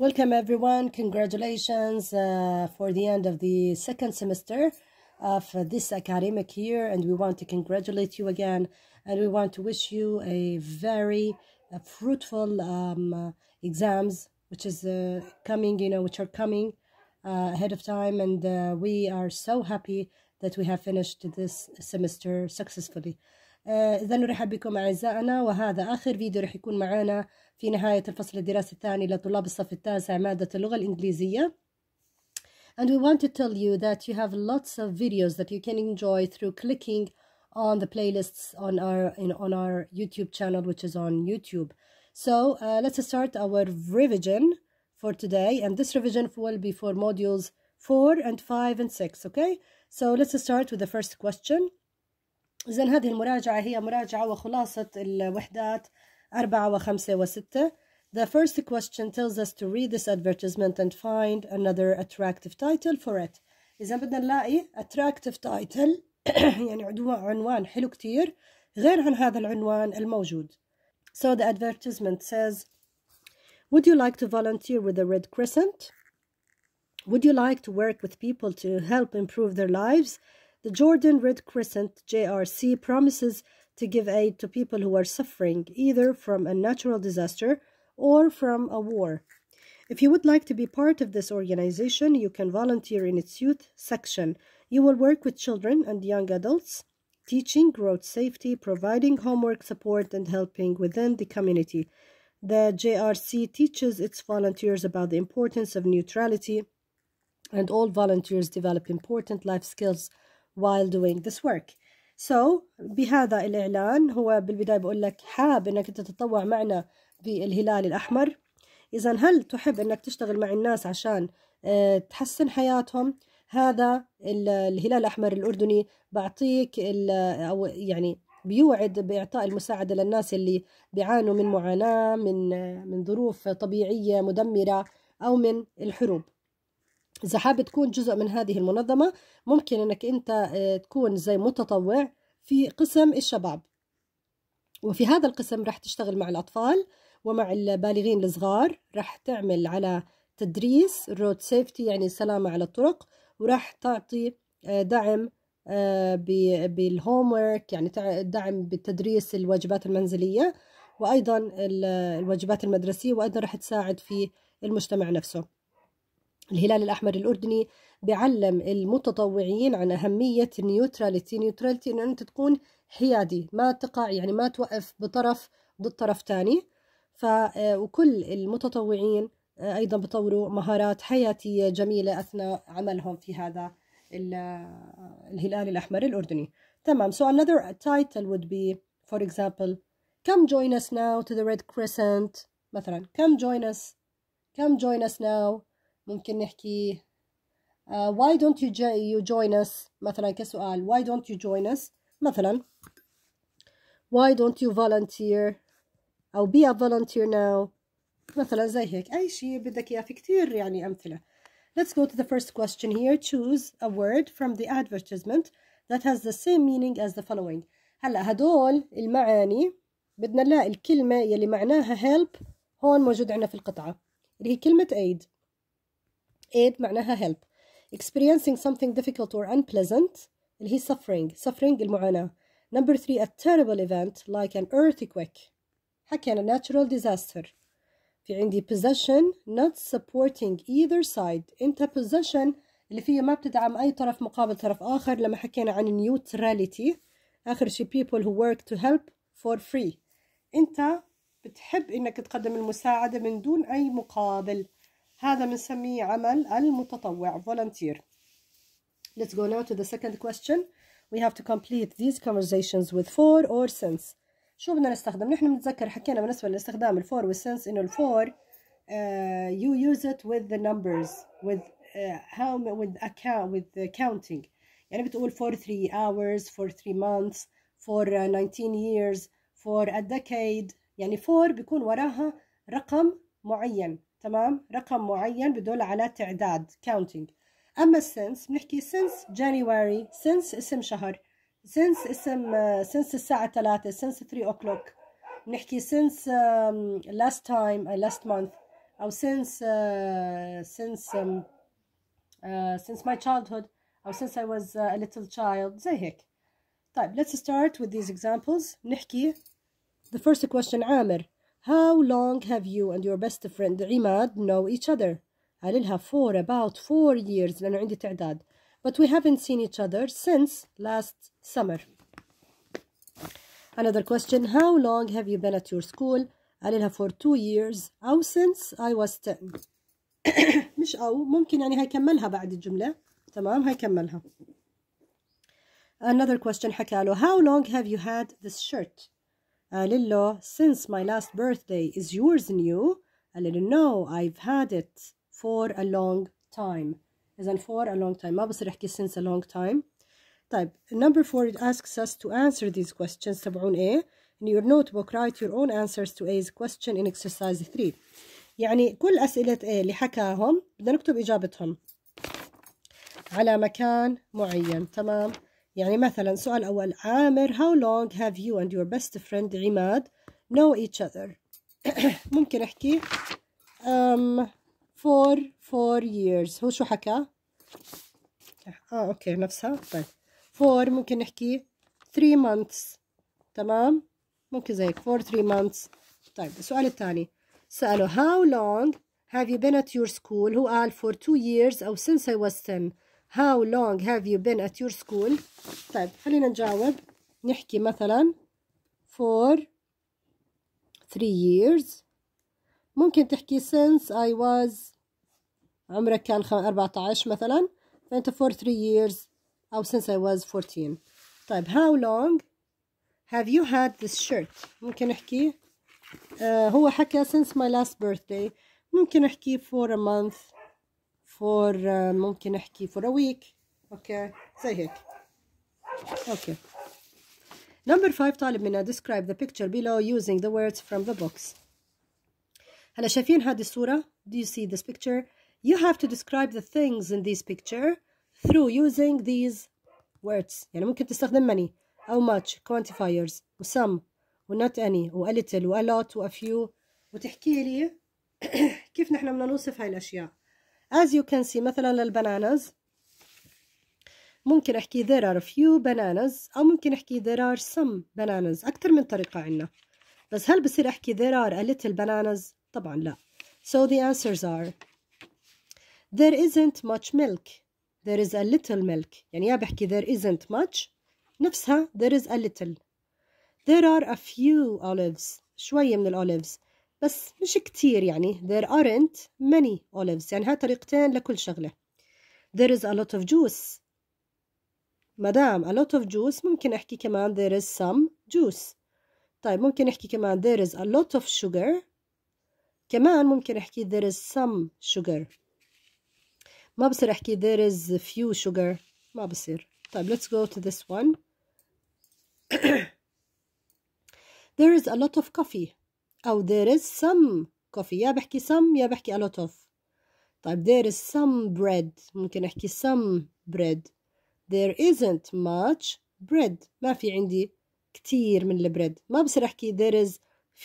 Welcome everyone. Congratulations uh, for the end of the second semester of uh, this academic year and we want to congratulate you again and we want to wish you a very uh, fruitful um, uh, exams which is uh, coming you know which are coming uh, ahead of time and we are so happy that we have finished this semester successfully إذا نرحب بكم أعزائنا وهذا آخر فيديو رح يكون معنا في نهاية الفصل الدراسي الثاني لطلاب الصف التاسع مادة اللغة الإنجليزية And we want to tell you that you have lots of videos that you can enjoy through clicking on the playlists on our in, on our YouTube channel which is on YouTube. So uh, let's start our revision for today and this revision will be for modules 4 and 5 and 6 okay so let's start with the first question إذا هذه المراجعة هي مراجعة وخلاصة الوحدات أربعة وخمسة وستة. The first question tells us to read this advertisement and find another attractive title for it. إذا بدنا نلاقي attractive title يعني عنوان حلو كتير غير عن هذا العنوان الموجود. So the advertisement says, Would you like to volunteer with the Red Crescent? Would you like to work with people to help improve their lives The Jordan Red Crescent JRC promises to give aid to people who are suffering either from a natural disaster or from a war. If you would like to be part of this organization, you can volunteer in its youth section. You will work with children and young adults, teaching road safety, providing homework support, and helping within the community. The JRC teaches its volunteers about the importance of neutrality, and all volunteers develop important life skills while doing this work so بهذا الإعلان هو بالبداية بقول لك حاب إنك أنت تتطوع معنا بالهلال الأحمر إذا هل تحب إنك تشتغل مع الناس عشان آه، تحسن حياتهم هذا الهلال الأحمر الأردني بعطيك أو يعني بيوعد بإعطاء المساعدة للناس اللي بيعانوا من معاناة من آه، من ظروف طبيعية مدمرة أو من الحروب إذا حابب تكون جزء من هذه المنظمة ممكن إنك أنت آه، تكون زي متطوع في قسم الشباب وفي هذا القسم راح تشتغل مع الأطفال ومع البالغين الصغار راح تعمل على تدريس الرود سيفتي يعني سلامة على الطرق وراح تعطي آه، دعم آه، بالهوم يعني دعم بالتدريس الواجبات المنزلية وأيضا الواجبات المدرسية وأيضا راح تساعد في المجتمع نفسه الهلال الأحمر الأردني بعلم المتطوعين عن أهمية النيوتراليتي نيوتراليتي إنه أنت تكون حيادي ما تقع يعني ما توقف بطرف ضد طرف ثاني ف آه، وكل المتطوعين آه، أيضا بطوروا مهارات حياتية جميلة أثناء عملهم في هذا آه، الهلال الأحمر الأردني تمام so another title would be for example come join us now to the Red Crescent مثلا come join us come join us now ممكن نحكي uh, why don't you, you join us مثلا كسؤال why don't you join us مثلا why don't you volunteer أو be a volunteer now مثلا زي هيك أي شيء بدك إياه في كتير يعني أمثلة Let's go to the first question here choose a word from the advertisement that has the same meaning as the following هلا هدول المعاني بدنا نلاقي الكلمة يلي معناها help هون موجود عندنا في القطعة اللي هي كلمة aid aid معناها help experiencing something difficult or unpleasant اللي هي suffering suffering المعاناة number three a terrible event like an earthquake حكينا natural disaster في عندي possession not supporting either side انت possession اللي فيها ما بتدعم أي طرف مقابل طرف آخر لما حكينا عن neutrality آخر شي people who work to help for free أنت بتحب إنك تقدم المساعدة من دون أي مقابل هذا بنسميه عمل المتطوع volunteer let's go now to the second question we have to complete these conversations with for or since شو بدنا نستخدم نحن بنتذكر حكينا بالنسبة لاستخدام الفور والسنس إنه الفور uh, you use it with the numbers with uh, how with account with counting يعني بتقول for three hours for three months for uh, 19 years for a decade يعني for بيكون وراها رقم معين تمام رقم معين بدل على تعداد counting اما since بنحكي since January since اسم شهر since اسم since الساعة 3 since 3 o'clock بنحكي since um, last time uh, last month أو since uh, since um, uh, since my childhood أو since I was a little child زي هيك طيب let's start with these examples نحكي the first question عامر How long have you and your best friend Imad know each other? قال for about four years لأنه عندي تعداد but we haven't seen each other since last summer another question how long have you been at your school قال for two years أو since I was ten مش أو ممكن يعني هيكملها بعد الجملة تمام هيكملها another question حكى له how long have you had this shirt قال uh, since my last birthday is yours new قال uh, له no I've had it for a long time إذا for a long time I since a long time Type number four it asks us to answer these questions تبعون A in your notebook write your own answers to A's question in exercise 3 يعني كل أسئلة A اللي حكاهم بدنا نكتب إجابتهم على مكان معين تمام يعني مثلا سؤال أول عامر how long have you and your best friend عماد know each other ممكن أحكي um, for four years هو شو حكى آه أوكي نفسها طيب for ممكن نحكي three months تمام ممكن زي هيك for three months طيب السؤال الثاني سأله how long have you been at your school هو قال for two years أو since I was 10 How long have you been at your school? طيب خلينا نجاوب نحكي مثلا for three years ممكن تحكي since I was عمرك كان 14 مثلا فأنت for three years أو since I was 14 طيب how long have you had this shirt ممكن نحكي هو حكى since my last birthday ممكن نحكي for a month فور ممكن احكي for eh, a week okay زي هيك okay number 5 طالب منا describe the picture below using the words from the box هلا شايفين هذه الصورة do you see this picture you have to describe the things in this picture through using these words يعني ممكن تستخدم many how much quantifiers و some و not any a little a lot a few وتحكي لي كيف نحن بدنا نوصف هاي الأشياء as you can see مثلا للبنانز ممكن احكي there are a few bananas او ممكن احكي there are some bananas اكثر من طريقه عندنا بس هل بصير احكي there are a little bananas طبعا لا so the answers are there isn't much milk there is a little milk يعني يا بحكي there isn't much نفسها there is a little there are a few olives شوية من الأوليفز بس مش كتير يعني there aren't many olives يعني ها طريقتين لكل شغلة there is a lot of juice مدام a lot of juice ممكن أحكي كمان there is some juice طيب ممكن أحكي كمان there is a lot of sugar كمان ممكن أحكي there is some sugar ما بصير أحكي there is few sugar ما بصير طيب let's go to this one there is a lot of coffee أو there is some coffee يا بحكي some يا بحكي a lot of طيب there is some bread ممكن أحكي some bread there isn't much bread ما في عندي كتير من البريد ما بصير أحكي there is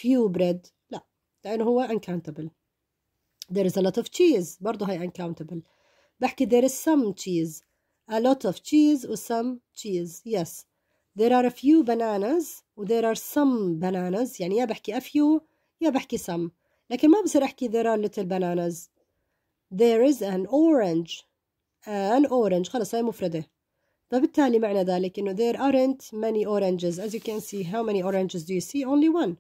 few bread لا لأنه هو uncountable there is a lot of cheese برضه هي uncountable بحكي there is some cheese a lot of cheese و some cheese yes there are a few bananas there are some bananas يعني يا بحكي a few يا بحكي some لكن ما بصير أحكي there are little bananas there is an orange an orange خلص هاي مفردة فبالتالي معنى ذلك إنه there aren't many oranges as you can see how many oranges do you see only one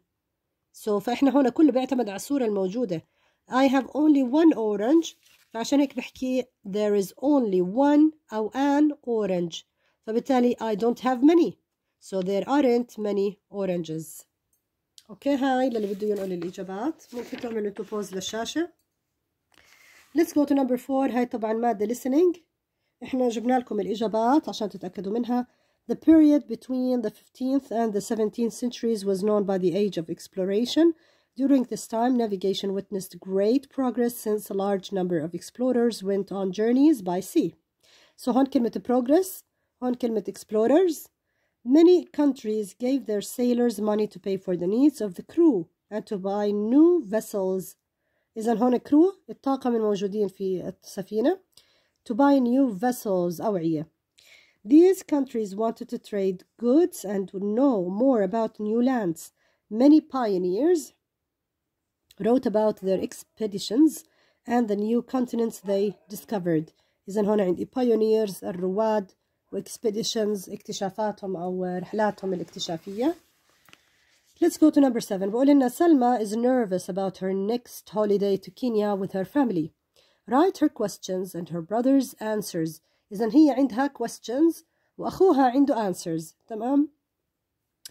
so فإحنا هون كله بيعتمد على الصورة الموجودة I have only one orange فعشان هيك بحكي there is only one أو an orange فبالتالي I don't have many so there aren't many oranges. Okay, هاي للي بده ينقل الإجابات ممكن تعملوا انتوا بوز للشاشة Let's go to number 4 هاي طبعا مادة listening احنا جبنا لكم الإجابات عشان تتأكدوا منها The period between the 15th and the 17th centuries was known by the age of exploration. During this time, navigation witnessed great progress since a large number of explorers went on journeys by sea. So هون كلمة progress, هون كلمة explorers, Many countries gave their sailors money to pay for the needs of the crew and to buy new vessels إذا هون الطاقم الموجودين في السفينة to buy new vessels أوعية These countries wanted to trade goods and to know more about new lands. Many pioneers wrote about their expeditions and the new continents they discovered. إذا هون عندي pioneers الرواد واكسبيديشنز اكتشافاتهم أو رحلاتهم الاكتشافية Let's go to number seven بقول إن سلمى is nervous about her next holiday to Kenya with her family Write her questions and her brother's answers إذا هي عندها questions وأخوها عنده answers تمام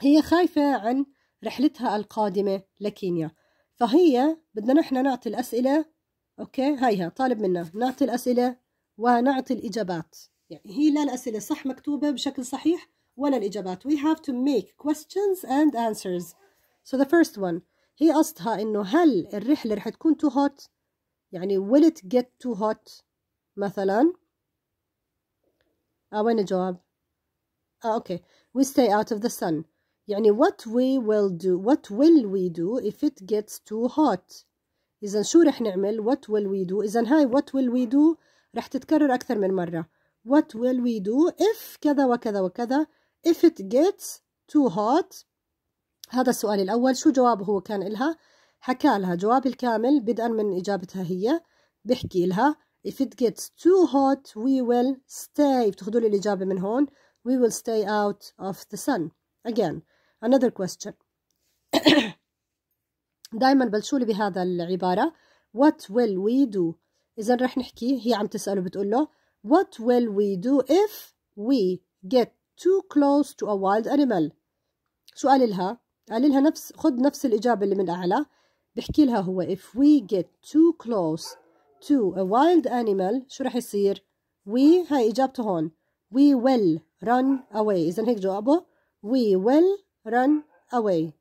هي خايفة عن رحلتها القادمة لكينيا فهي بدنا نحن نعطي الأسئلة أوكي هيها طالب منا نعطي الأسئلة ونعطي الإجابات يعني هي لا الأسئلة صح مكتوبة بشكل صحيح ولا الإجابات we have to make questions and answers so the first one هي قصدها إنه هل الرحلة رح تكون too hot يعني will it get too hot مثلا آه وين الجواب آه أوكي we stay out of the sun يعني what we will do what will we do if it gets too hot إذا شو رح نعمل what will we do إذا هاي what will we do رح تتكرر أكثر من مرة What will we do if كذا وكذا وكذا if it gets too hot هذا السؤال الأول شو جوابه هو كان إلها حكى لها جواب الكامل بدءا من إجابتها هي بحكي لها if it gets too hot we will stay بتاخذوا لي الإجابة من هون we will stay out of the sun again another question دائما بلشوا لي بهذا العبارة what will we do إذا رح نحكي هي عم تسأله بتقول له What will we do if we get too close to a wild animal سؤال لها قال لها نفس خد نفس الإجابة اللي من أعلى بحكي لها هو if we get too close to a wild animal شو رح يصير we هاي إجابته هون we will run away إذا هيك جوابه we will run away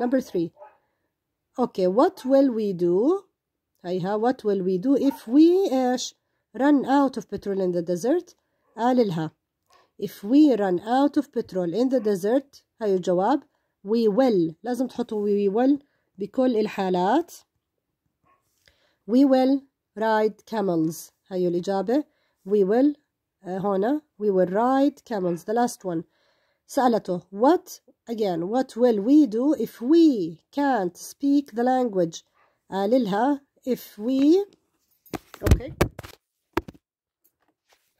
number three okay what will we do هيها what will we do if we إيش run out of petrol in the desert قال لها if we run out of petrol in the desert هاي الجواب we will لازم تحطوا we will بكل الحالات we will ride camels هاي الإجابة we will uh, هنا we will ride camels the last one سألته what again what will we do if we can't speak the language قال لها if we okay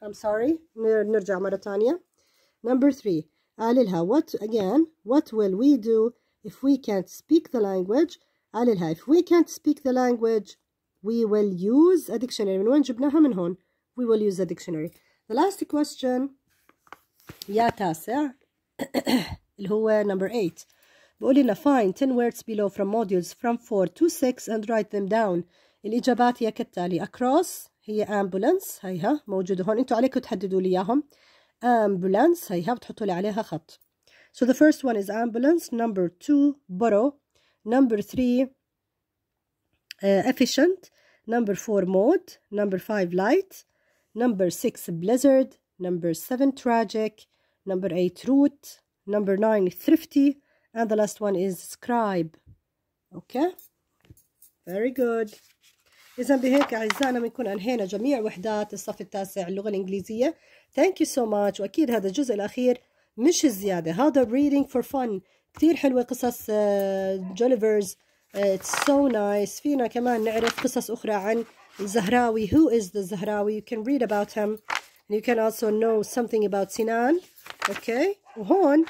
I'm sorry نرجع مرة ثانية number three Alilha. what again what will we do if we can't speak the language Alilha. if we can't speak the language we will use a dictionary من وين جبناها من هون we will use a dictionary the last question يا تاسع اللي هو number 8 بقول لنا find 10 words below from modules from 4 to 6 and write them down الإجابات هي كالتالي across هي امبولانس هيها موجوده هون انتوا عليكم تحددوا لي اياهم ambulance هيها بتحطوا لي عليها خط so the first one is ambulance number two borrow number three uh, efficient number four mode number five light number six blizzard number seven tragic number eight root number nine thrifty and the last one is scribe okay very good إذا بهيك أعزائنا بنكون أنهينا جميع وحدات الصف التاسع اللغة الإنجليزية ثانك يو سو ماتش وأكيد هذا الجزء الأخير مش الزيادة هذا reading فور فن كثير حلوة قصص جوليفرز اتس سو نايس فينا كمان نعرف قصص أخرى عن الزهراوي who is the زهراوي you can read about him and you can also know something about سنان اوكي okay. وهون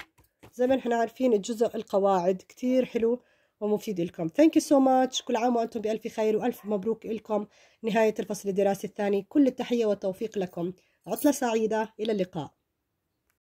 زي ما نحن عارفين الجزء القواعد كثير حلو ومفيد لكم ثانك يو سو ماتش كل عام وانتم بالف خير والف مبروك لكم نهايه الفصل الدراسي الثاني كل التحيه والتوفيق لكم عطله سعيده الى اللقاء